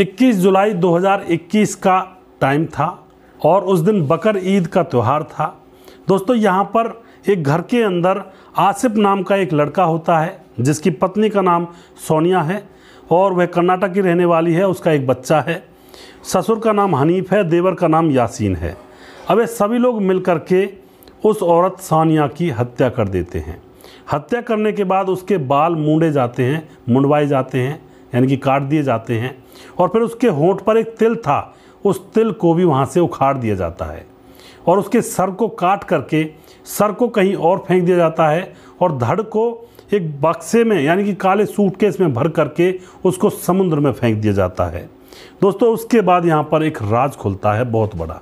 21 जुलाई 2021 का टाइम था और उस दिन बकर ईद का त्यौहार था दोस्तों यहाँ पर एक घर के अंदर आसिफ नाम का एक लड़का होता है जिसकी पत्नी का नाम सोनिया है और वह कर्नाटक की रहने वाली है उसका एक बच्चा है ससुर का नाम हनीफ है देवर का नाम यासीन है अब ये सभी लोग मिल के उस औरत सानिया की हत्या कर देते हैं हत्या करने के बाद उसके बाल मूंडे जाते हैं मुंडवाए जाते हैं यानी कि काट दिए जाते हैं और फिर उसके होंठ पर एक तिल था उस तिल को भी वहाँ से उखाड़ दिया जाता है और उसके सर को काट करके सर को कहीं और फेंक दिया जाता है और धड़ को एक बक्से में यानी कि काले सूटकेस में भर करके उसको समुद्र में फेंक दिया जाता है दोस्तों उसके बाद यहाँ पर एक राज खुलता है बहुत बड़ा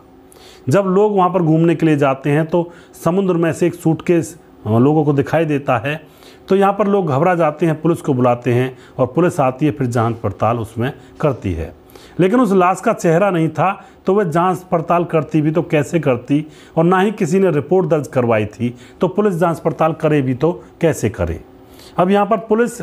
जब लोग वहाँ पर घूमने के लिए जाते हैं तो समुद्र में से एक सूटकेस लोगों को दिखाई देता है तो यहाँ पर लोग घबरा जाते हैं पुलिस को बुलाते हैं और पुलिस आती है फिर जांच पड़ताल उसमें करती है लेकिन उस लाश का चेहरा नहीं था तो वह जांच पड़ताल करती भी तो कैसे करती और ना ही किसी ने रिपोर्ट दर्ज करवाई थी तो पुलिस जांच पड़ताल करे भी तो कैसे करे अब यहाँ पर पुलिस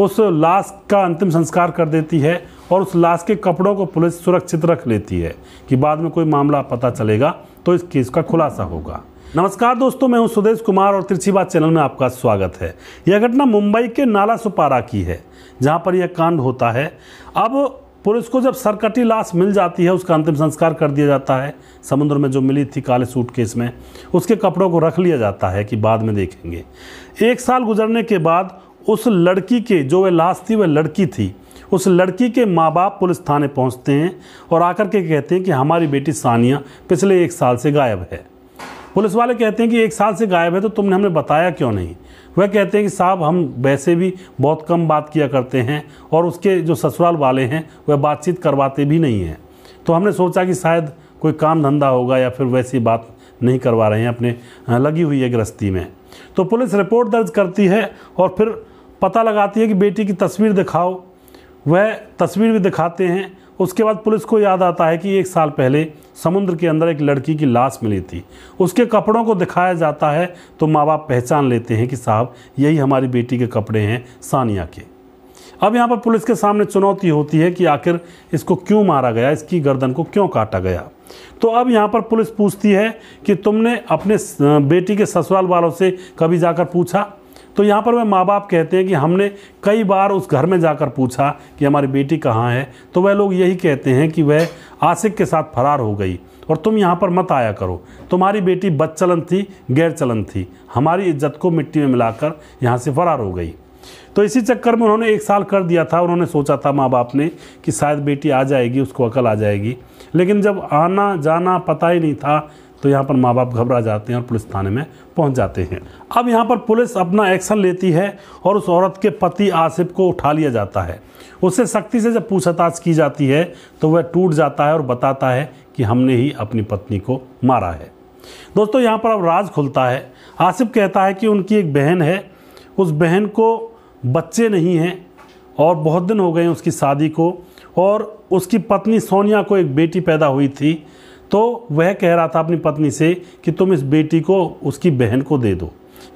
उस लाश का अंतिम संस्कार कर देती है और उस लाश के कपड़ों को पुलिस सुरक्षित रख लेती है कि बाद में कोई मामला पता चलेगा तो इस केस का खुलासा होगा नमस्कार दोस्तों मैं हूं सुदेश कुमार और तिरछी बात चैनल में आपका स्वागत है यह घटना मुंबई के नाला सुपारा की है जहां पर यह कांड होता है अब पुलिस को जब सरकटी लाश मिल जाती है उसका अंतिम संस्कार कर दिया जाता है समुद्र में जो मिली थी काले सूट केस में उसके कपड़ों को रख लिया जाता है कि बाद में देखेंगे एक साल गुजरने के बाद उस लड़की के जो वह लाश थी वह लड़की थी उस लड़की के माँ बाप पुलिस थाने पहुँचते हैं और आकर के कहते हैं कि हमारी बेटी सानिया पिछले एक साल से गायब है पुलिस वाले कहते हैं कि एक साल से गायब है तो तुमने हमें बताया क्यों नहीं वह कहते हैं कि साहब हम वैसे भी बहुत कम बात किया करते हैं और उसके जो ससुराल वाले हैं वह बातचीत करवाते भी नहीं हैं तो हमने सोचा कि शायद कोई काम धंधा होगा या फिर वैसी बात नहीं करवा रहे हैं अपने लगी हुई है गृहस्थी में तो पुलिस रिपोर्ट दर्ज करती है और फिर पता लगाती है कि बेटी की तस्वीर दिखाओ वह तस्वीर भी दिखाते हैं उसके बाद पुलिस को याद आता है कि एक साल पहले समुद्र के अंदर एक लड़की की लाश मिली थी उसके कपड़ों को दिखाया जाता है तो माँ बाप पहचान लेते हैं कि साहब यही हमारी बेटी के कपड़े हैं सानिया के अब यहाँ पर पुलिस के सामने चुनौती होती है कि आखिर इसको क्यों मारा गया इसकी गर्दन को क्यों काटा गया तो अब यहाँ पर पुलिस पूछती है कि तुमने अपने बेटी के ससुराल वालों से कभी जाकर पूछा तो यहाँ पर वह माँ बाप कहते हैं कि हमने कई बार उस घर में जाकर पूछा कि हमारी बेटी कहाँ है तो वह लोग यही कहते हैं कि वह आसिक के साथ फरार हो गई और तुम यहाँ पर मत आया करो तुम्हारी बेटी बदचलन थी गैर चलन थी हमारी इज्जत को मिट्टी में मिलाकर यहाँ से फरार हो गई तो इसी चक्कर में उन्होंने एक साल कर दिया था उन्होंने सोचा था माँ बाप ने कि शायद बेटी आ जाएगी उसको अकल आ जाएगी लेकिन जब आना जाना पता ही नहीं था तो यहाँ पर माँ बाप घबरा जाते हैं और पुलिस थाने में पहुँच जाते हैं अब यहाँ पर पुलिस अपना एक्शन लेती है और उस औरत के पति आसिफ को उठा लिया जाता है उससे सख्ती से जब पूछताछ की जाती है तो वह टूट जाता है और बताता है कि हमने ही अपनी पत्नी को मारा है दोस्तों यहाँ पर अब राज खुलता है आसिफ कहता है कि उनकी एक बहन है उस बहन को बच्चे नहीं हैं और बहुत दिन हो गए उसकी शादी को और उसकी पत्नी सोनिया को एक बेटी पैदा हुई थी तो वह कह रहा था अपनी पत्नी से कि तुम इस बेटी को उसकी बहन को दे दो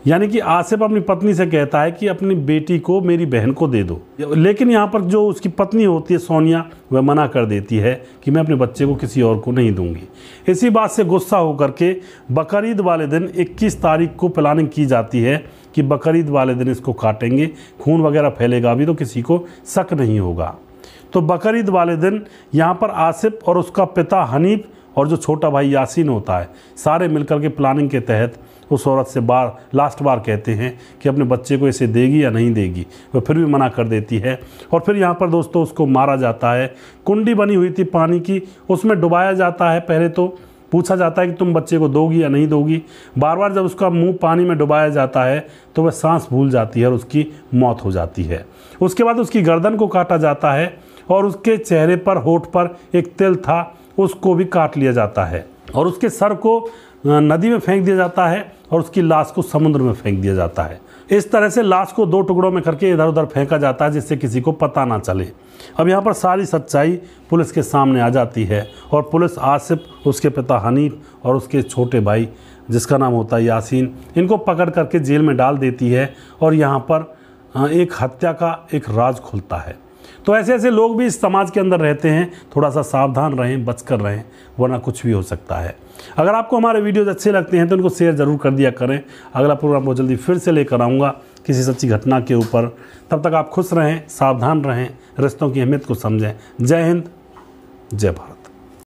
यानी कि आसिफ अपनी पत्नी से कहता है कि अपनी बेटी को मेरी बहन को दे दो लेकिन यहाँ पर जो उसकी पत्नी होती है सोनिया वह मना कर देती है कि मैं अपने बच्चे को किसी और को नहीं दूंगी इसी बात से गुस्सा होकर के बकरीद वाले दिन 21 तारीख को प्लानिंग की जाती है कि बकरीद वाले दिन इसको काटेंगे खून वगैरह फैलेगा भी तो किसी को शक नहीं होगा तो बकरीद वाले दिन यहाँ पर आसिफ और उसका पिता हनीफ और जो छोटा भाई यासीन होता है सारे मिलकर के प्लानिंग के तहत उस औरत से बार लास्ट बार कहते हैं कि अपने बच्चे को इसे देगी या नहीं देगी वह फिर भी मना कर देती है और फिर यहाँ पर दोस्तों उसको मारा जाता है कुंडी बनी हुई थी पानी की उसमें डुबाया जाता है पहले तो पूछा जाता है कि तुम बच्चे को दोगी या नहीं दोगी बार बार जब उसका मुंह पानी में डुबाया जाता है तो वह सांस भूल जाती है और उसकी मौत हो जाती है उसके बाद उसकी गर्दन को काटा जाता है और उसके चेहरे पर होठ पर एक तिल था उसको भी काट लिया जाता है और उसके सर को नदी में फेंक दिया जाता है और उसकी लाश को समुद्र में फेंक दिया जाता है इस तरह से लाश को दो टुकड़ों में करके इधर उधर फेंका जाता है जिससे किसी को पता ना चले अब यहाँ पर सारी सच्चाई पुलिस के सामने आ जाती है और पुलिस आसिफ उसके पिता हनीफ और उसके छोटे भाई जिसका नाम होता है यासीन इनको पकड़ करके जेल में डाल देती है और यहाँ पर एक हत्या का एक राज खुलता है तो ऐसे ऐसे लोग भी इस समाज के अंदर रहते हैं थोड़ा सा सावधान रहें बच कर रहें वरना कुछ भी हो सकता है अगर आपको हमारे वीडियोज़ अच्छे लगते हैं तो उनको शेयर ज़रूर कर दिया करें अगला प्रोग्राम बहुत जल्दी फिर से लेकर आऊँगा किसी सच्ची घटना के ऊपर तब तक आप खुश रहें सावधान रहें रिश्तों की अहमियत को समझें जय हिंद जय भारत